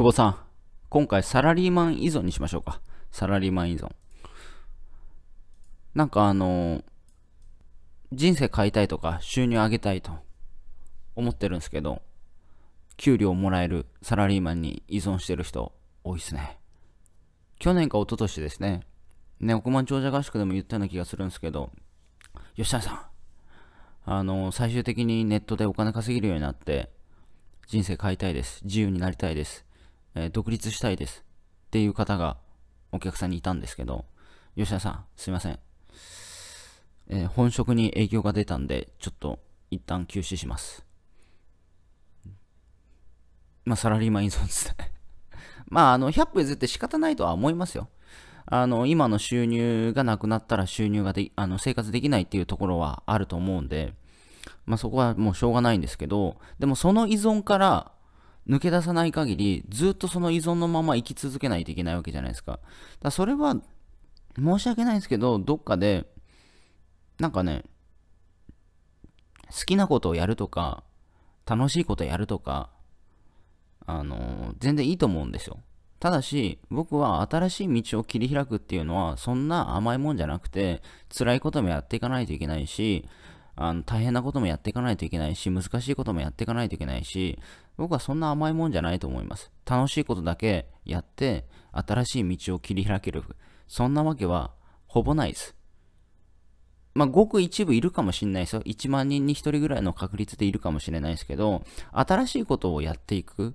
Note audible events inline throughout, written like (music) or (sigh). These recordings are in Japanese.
久保さん、今回サラリーマン依存にしましょうか。サラリーマン依存。なんかあのー、人生変えたいとか収入上げたいと思ってるんですけど、給料もらえるサラリーマンに依存してる人多いっすね。去年か一昨年ですね、ね、億万長者合宿でも言ったような気がするんですけど、吉田さん、あの、最終的にネットでお金稼げるようになって、人生変えたいです。自由になりたいです。えー、独立したいですっていう方がお客さんにいたんですけど、吉田さん、すいません。えー、本職に影響が出たんで、ちょっと一旦休止します。まあ、サラリーマン依存ですね (laughs) まあ、あの、100歩譲って仕方ないとは思いますよ。あの、今の収入がなくなったら収入がで、あの、生活できないっていうところはあると思うんで、まあ、そこはもうしょうがないんですけど、でもその依存から抜け出さない限り、ずっとその依存のまま生き続けないといけないわけじゃないですか。だそれは、申し訳ないんですけど、どっかで、なんかね、好きなことをやるとか、楽しいことやるとか、あのー、全然いいと思うんですよ。ただし、僕は新しい道を切り開くっていうのは、そんな甘いもんじゃなくて、辛いこともやっていかないといけないし、あの大変なこともやっていかないといけないし、難しいこともやっていかないといけないし、僕はそんな甘いもんじゃないと思います。楽しいことだけやって、新しい道を切り開ける。そんなわけは、ほぼないです。まあ、ごく一部いるかもしれないですよ。1万人に1人ぐらいの確率でいるかもしれないですけど、新しいことをやっていく。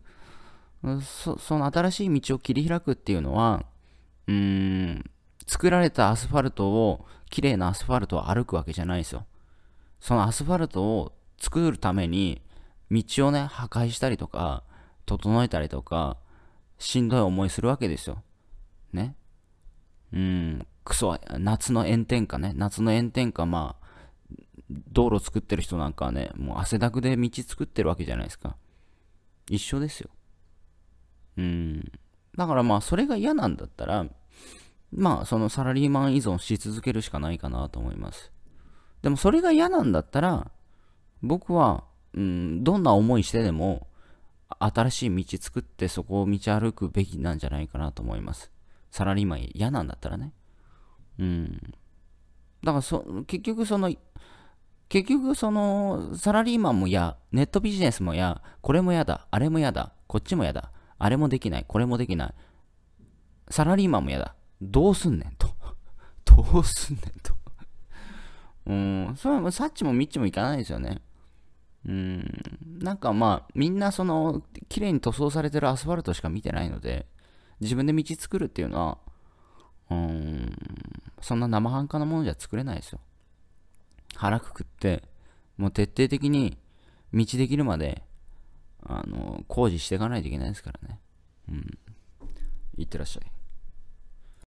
そその新しい道を切り開くっていうのは、うーん、作られたアスファルトを、綺麗なアスファルトを歩くわけじゃないですよ。そのアスファルトを作るために道をね破壊したりとか整えたりとかしんどい思いするわけですよ。ね。うんクソ夏の炎天下ね夏の炎天下まあ道路作ってる人なんかはねもう汗だくで道作ってるわけじゃないですか。一緒ですよ。うん。だからまあそれが嫌なんだったらまあそのサラリーマン依存し続けるしかないかなと思います。でもそれが嫌なんだったら、僕は、うん、どんな思いしてでも、新しい道作ってそこを道歩くべきなんじゃないかなと思います。サラリーマン嫌なんだったらね。うん。だからそ、結局その、結局その、サラリーマンも嫌、ネットビジネスも嫌、これも嫌だ、あれも嫌だ、こっちも嫌だ、あれもできない、これもできない、サラリーマンも嫌だ、どうすんねんと。(laughs) どうすんねんと。うん、それはサッチもミッチもいかないですよね。うん、なんかまあ、みんなその、綺麗に塗装されてるアスファルトしか見てないので、自分で道作るっていうのは、うん、そんな生半可なものじゃ作れないですよ。腹くくって、もう徹底的に道できるまで、あの、工事していかないといけないですからね。うん。いってらっしゃい。